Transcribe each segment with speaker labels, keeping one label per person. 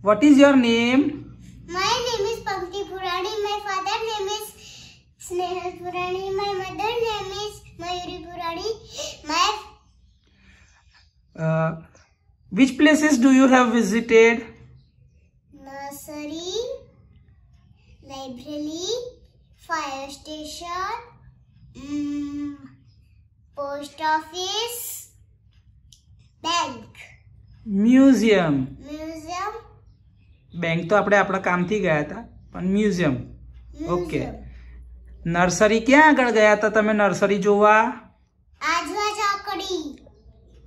Speaker 1: What is your name?
Speaker 2: My name is Pankti Purani. My father name is Snehal Purani. My mother name is Mayuri Purani. My
Speaker 1: uh, which places do you have visited?
Speaker 2: Nursery, library, fire station, um, post office, bank,
Speaker 1: museum. museum. Bank તો આપણે આપણા કામથી ગયા હતા પણ museum okay nursery ક્યાં આગળ ગયા હતા તમે નર્સરી જોવા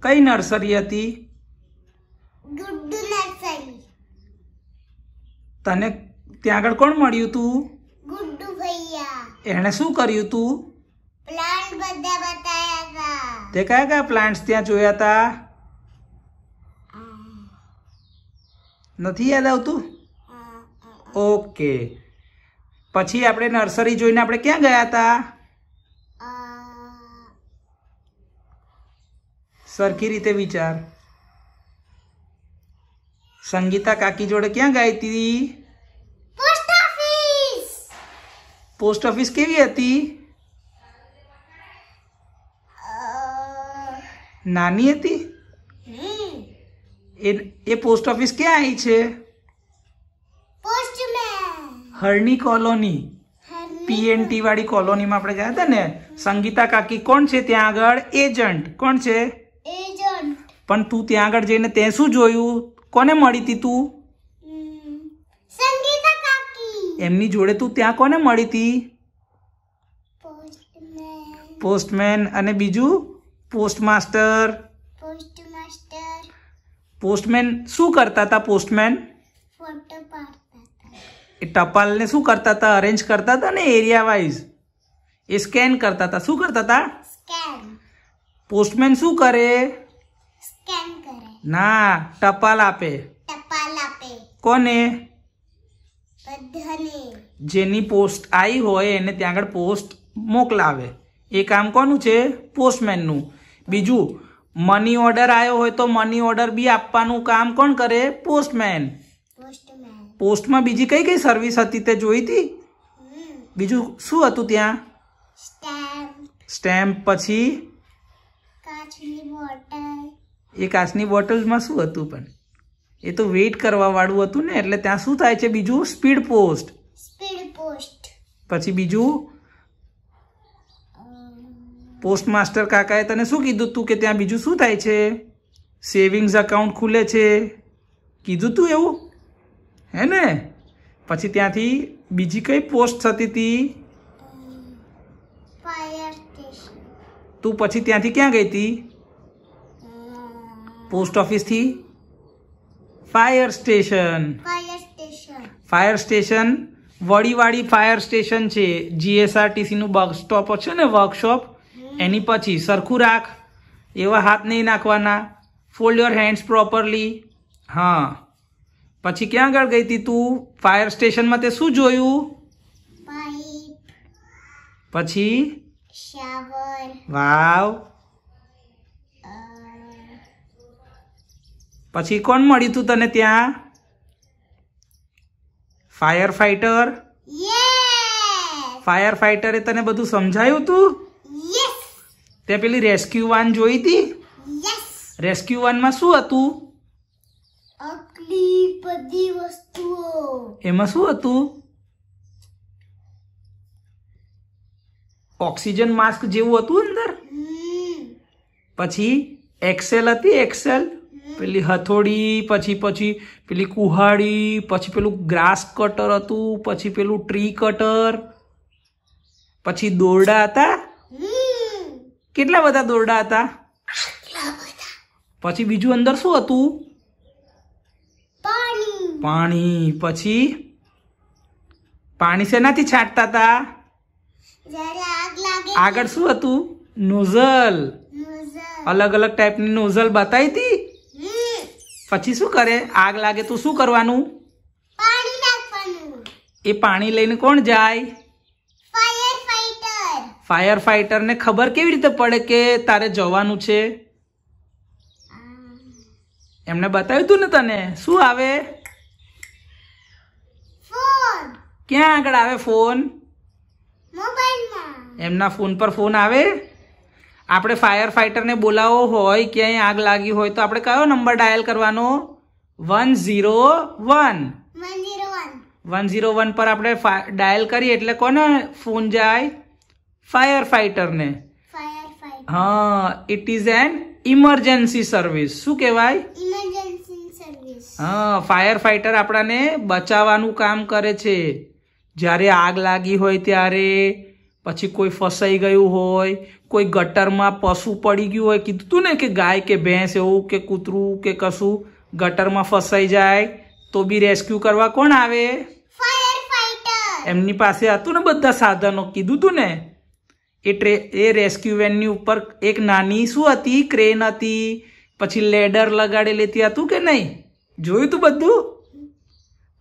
Speaker 1: કઈ નર્સરી હતી તને ત્યાં આગળ કોણ મળ્યું તું
Speaker 2: ગુડ્ડુ ભૈયા
Speaker 1: એણે શું કર્યું તું
Speaker 2: પ્લાન્ટ બધા બતાયા
Speaker 1: હતા તે કયા કયા પ્લાન્ટ્સ ત્યાં જોયા હતા નથી યાદ આવતું ઓકે પછી આપણે નર્સરી જોઈને આપણે ક્યાં ગયા હતા સરખી રીતે વિચાર સંગીતા કાકી જોડે ક્યાં ગઈ હતી
Speaker 2: પોસ્ટ ઓફિસ
Speaker 1: પોસ્ટ ઓફિસ કેવી હતી નાની હતી એ એ પોસ્ટ ઓફિસ ક્યાં આવી છે હરણી કોલોની પીએનટી વાળી કોલોનીમાં આપણે ગયા હતા ને સંગીતા કાકી કોણ છે ત્યાં આગળ એજન્ટ કોણ છે
Speaker 2: પણ
Speaker 1: તું ત્યાં આગળ જઈને તે શું જોયું કોને મળી હતી તું એમની જોડે તું ત્યાં કોને મળી હતી પોસ્ટમેન અને બીજું પોસ્ટમાસ્ટર પોસ્ટમેન શું કરતા હતા પોસ્ટમેન એ ટપાલને શું કરતા હતા અરેન્જ કરતા હતા ને એરિયા વાઇઝ એ સ્કેન કરતા હતા શું કરતા હતા પોસ્ટમેન શું કરે ના ટપાલ આપે કોને જેની પોસ્ટ આવી હોય એને ત્યાં આગળ પોસ્ટ મોકલાવે એ કામ કોનું છે પોસ્ટમેનનું બીજું મની ઓર્ડર આવ્યો હોય તો મની ઓર્ડર બી આપવાનું કામ કોણ કરે પોસ્ટમેન પોસ્ટમાં બીજી કઈ કઈ સર્વિસ હતી તે જોઈ હતી બીજું શું હતું ત્યાં સ્ટેમ્પ પછી એ કાચની બોટલમાં શું હતું પણ એ તો વેઇટ કરવા વાળું હતું ને એટલે ત્યાં શું થાય છે બીજું સ્પીડ પોસ્ટ
Speaker 2: સ્પીડ પોસ્ટ
Speaker 1: પછી બીજું પોસ્ટમાસ્ટર કાકાએ તને શું કીધું તું કે ત્યાં બીજું શું થાય છે સેવિંગ્સ અકાઉન્ટ ખુલે છે કીધું તું એવું હે ને પછી ત્યાંથી બીજી કઈ પોસ્ટ થતી હતી તું પછી ત્યાંથી ક્યાં ગઈ હતી પોસ્ટ ઓફિસથી fire station fire station Vadiwadi fire station છે જીએસઆરટીસીનું બસ સ્ટોપ છે ને વર્કશોપ એની પછી સરખું રાખ એવા હાથ નહીં નાખવાના ફોલ્ડ યોર હેન્ડ્સ પ્રોપરલી હા પછી ક્યાં આગળ ગઈ હતી તું ફાયર સ્ટેશનમાં તે શું જોયું પછી વાવ પછી કોણ મળ્યું તું તને ત્યાં ફાયર ફાઈટર ફાયર ફાઈટરે તને બધું સમજાયું તું તે પેલી રેસ્ક્યુ વાન જોઈ હતી રેસ્ક્યુ વાનમાં શું હતું એમાં શું હતું ઓક્સિજન માસ્ક જેવું હતું અંદર પછી એક્સેલ હતી એક્સેલ પેલી હથોડી પછી પછી પેલી કુહાડી પછી પેલું ગ્રાસ કટર હતું પછી પેલું ટ્રી કટર પછી દોરડા હતા કેટલા બધા દોરડા હતા પછી બીજું અંદર શું હતું પાણી પછી પાણી શેનાથી છાંટતા હતા આગળ શું હતું નોઝલ અલગ અલગ ટાઈપની નોઝલ બતાવી હતી પછી શું કરે આગ લાગે તો શું કરવાનું એ પાણી લઈને કોણ જાય ફાયર ફાઈટરને ખબર કેવી રીતે પડે કે તારે જવાનું છે એમને બતાવ્યું તું ને તને શું આવે ક્યાં આગળ આવે ફોન એમના ફોન પર ફોન આવે આપણે ફાયર ફાઈટરને બોલાવો હોય ક્યાંય આગ લાગી હોય તો આપણે કયો નંબર ડાયલ કરવાનો one zero one one zero one પર આપણે ડાયલ કરીએ એટલે કોને ફોન જાય ફાયર ફાઈટરને હા it is an emergency service શું
Speaker 2: કહેવાય
Speaker 1: હા ફાયર ફાઈટર આપણાને બચાવવાનું કામ કરે છે જ્યારે આગ લાગી હોય ત્યારે પછી કોઈ ફસાઈ ગયું હોય કોઈ ગટરમાં પશુ પડી ગયું હોય કીધું તું ને કે ગાય કે ભેંસ એવું કે કૂતરું કે કશું ગટરમાં ફસાઈ જાય તો બી રેસ્ક્યુ કરવા કોણ આવે એમની પાસે હતું ને બધા સાધનો કીધું તું ને એ ટ્રે એ રેસ્ક્યુ વેનની ઉપર એક નાની શું હતી ક્રેન હતી પછી લેડર લગાડેલી હતી હતું કે નહીં જોયું તું બધું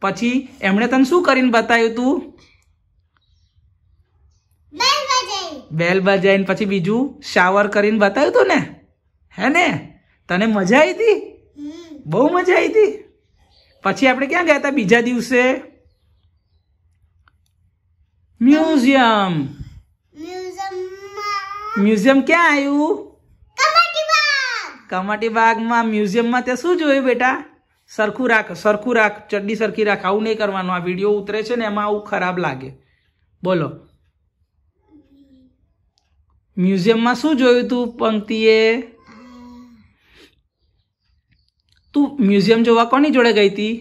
Speaker 1: પછી એમણે તને શું કરીને બતાવ્યું તું બેલ બજાઈને પછી બીજું શાવર કરીને બતાવ્યું તું ને હે ને તને મજા આવી હતી બહુ મજા આવી હતી પછી આપણે ક્યાં ગયા હતા બીજા દિવસે મ્યુઝિયમ મ્યુઝિયમ ક્યાં આવ્યું કમાટી બાગમાં મ્યુઝિયમમાં ત્યાં શું જોયું બેટા સરખું રાખ સરખું રાખ ચડ્ડી સરખી રાખ આવું નહીં કરવાનું આ વિડીયો ઉતરે છે ને એમાં આવું ખરાબ લાગે બોલો મ્યુઝિયમમાં શું જોયું તું પંક્તિએ તું મ્યુઝિયમ જોવા કોની જોડે ગઈ હતી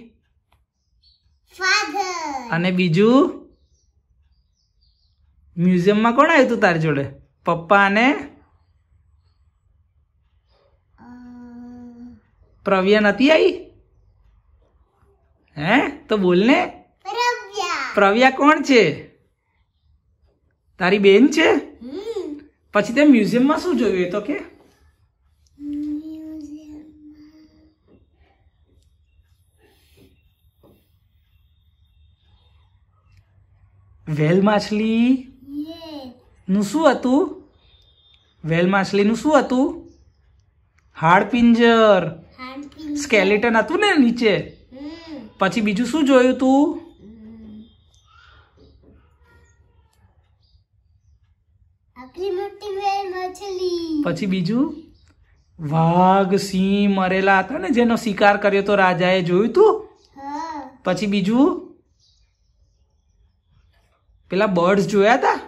Speaker 1: અને બીજું મ્યુઝિયમમાં કોણ આવ્યું તું તારી જોડે પપ્પાને પ્રવ્યા નથી આવી હે તો બોલ ને પ્રવ્યા કોણ છે તારી બેન છે પછી તે મ્યુઝિયમમાં શું જોયું તો કે વેલ માછલી નું શું હતું વેલ માછલીનું શું હતું હાડપિંજર સ્કેલેટન હતું ને નીચે પછી બીજું શું જોયું તું પછી બીજું વાઘ સિંહ મરેલા હતા ને જેનો શિકાર કર્યો તો રાજાએ જોયું તું પછી બીજું પેલા બર્ડ્સ જોયા હતા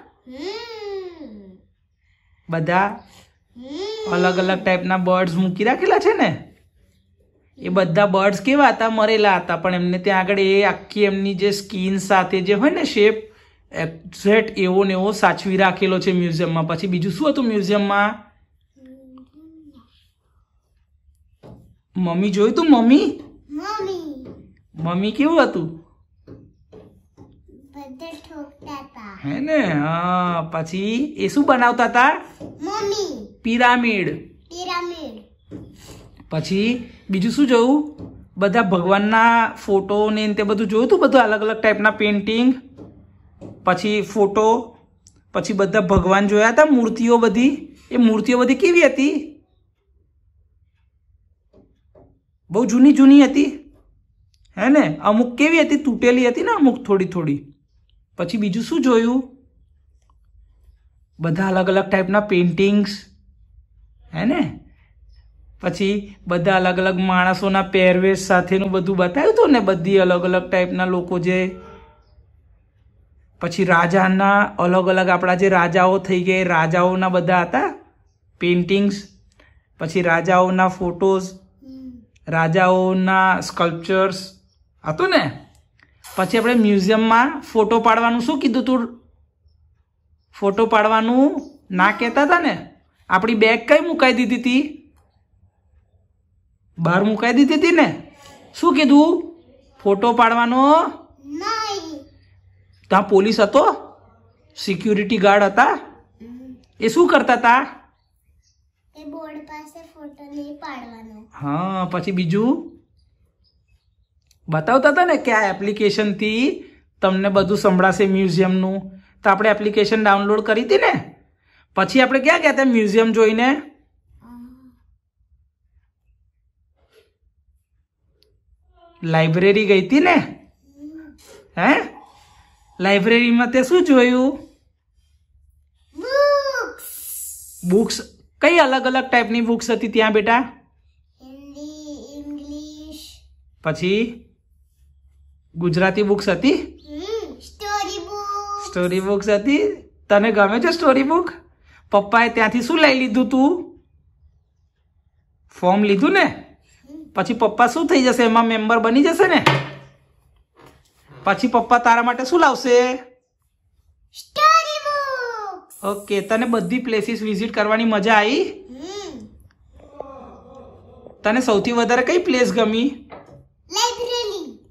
Speaker 1: બધા અલગ અલગ ટાઈપના બર્ડ્સ મૂકી રાખેલા છે ને એ બધા બર્ડ્સ કેવા હતા મરેલા હતા પણ એમને ત્યાં આગળ એ આખી એમની જે સ્કીન સાથે જે હોય ને શેપ એક્ઝેક્ટ એવો ને એવો સાચવી રાખેલો છે મ્યુઝિયમમાં પછી બીજું શું હતું મ્યુઝિયમમાં મમ્મી જોયું તું મમ્મી મમ્મી કેવું હતું હે ને હા પછી એ શું બનાવતા હતા મમ્મી પિરામિડ
Speaker 2: પિરામિડ
Speaker 1: પછી બીજું શું જોયું બધા ભગવાનના ફોટો ને તે બધું જોયું હતું બધું અલગ અલગ ટાઈપના પેઇન્ટિંગ પછી ફોટો પછી બધા ભગવાન જોયા હતા મૂર્તિઓ બધી એ મૂર્તિઓ બધી કેવી હતી બહુ જૂની જૂની હતી હે ને અમુક કેવી હતી તૂટેલી હતી ને અમુક થોડી થોડી પછી બીજું શું જોયું બધા અલગ અલગ ટાઈપના પેઇન્ટિંગ્સ હે ને પછી બધા અલગ અલગ માણસોના પહેરવેશ સાથેનું બધું બતાવ્યું હતું ને બધી અલગ અલગ ટાઈપના લોકો જે પછી રાજાના અલગ અલગ આપણા જે રાજાઓ થઈ ગયા રાજાઓના બધા હતા પેઇન્ટિંગ્સ પછી રાજાઓના ફોટોઝ રાજાઓના સ્કલ્પચર્સ હતું ને પછી આપણે મ્યુઝિયમમાં ફોટો પાડવાનું શું કીધું તું ફોટો પાડવાનું ના કહેતા હતા ને આપણી બેગ કઈ મુકાઈ દીધી હતી બહાર મુકાઈ દીધી હતી ને શું કીધું ફોટો પાડવાનો ત્યાં પોલીસ હતો સિક્યુરિટી ગાર્ડ હતા એ શું કરતા હતા હા પછી બીજું બતાવતા હતા ને કે આ એપ્લિકેશનથી તમને બધું સંભળાશે મ્યુઝિયમનું તો આપણે એપ્લિકેશન ડાઉનલોડ કરી હતી ને પછી આપણે ક્યાં ગયા ત્યાં મ્યુઝિયમ જોઈને લાઇબ્રેરી ગઈ હતી ને હે લાઇબ્રેરીમાં તે શું જોયું બુક્સ કઈ અલગ અલગ ટાઈપની બુક્સ હતી ત્યાં બેટા પછી ગુજરાતી બુક્સ હતી
Speaker 2: સ્ટોરી
Speaker 1: સ્ટોરી બુક્સ હતી તને ગમે છે સ્ટોરી બુક પપ્પાએ ત્યાંથી શું લઈ લીધું તું ફોર્મ લીધું ને પછી પપ્પા શું થઈ જશે એમાં મેમ્બર બની જશે ને પછી પપ્પા તારા માટે શું લાવશે ઓકે તને બધી પ્લેસીસ વિઝિટ કરવાની મજા આવી તને સૌથી વધારે કઈ પ્લેસ ગમી